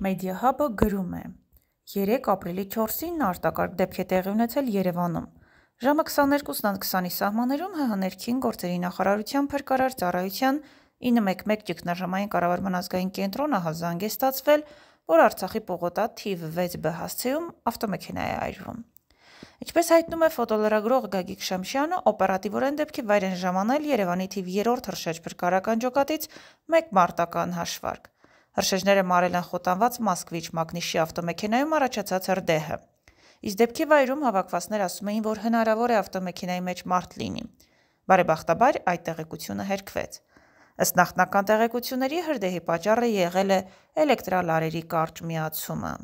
Media Hub-ը գրում է. «3 ապրիլի 4-ին արտակարգ դեպք է տեղի ունեցել Երևանում: Ժամը 22:20-ի սահմաններում ՀՀ ներքին գործերի նախարարության փրկարար ծառայության 911 ճգնաժամային կառավարման ազգային կենտրոնը զանգ է ստացվել, որ Արցախի Պողոտա թիվ 6 Բ հասցեում ավտոմեքենա է այրվում: Ինչպես հայտնում է ֆոտոլրագրող Գագիկ Շամշյանը, օպերատիվորեն դեպքի վայր են ժամանել Երևանի թիվ 3 հրշեջ փրկարարական ջոկատից մեկ մարտական հաշվարկ: Հրշեջները մարել են խոտանված Մասկվիչ մագնիշի ավտոմեքենայում առաջացած հրդեհը։ Իս դեպքի վայրում հավաքվածներ ասում էին, որ հնարավոր է ավտոմեքենայի մեջ մարդ լինի։ Բարեբախտաբար այդ տեղեկությունը հերքվեց։ Ըստ նախնական տեղեկությունների հրդեհի պատճառը եղել է էլեկտրալարերի կարճ միացումը։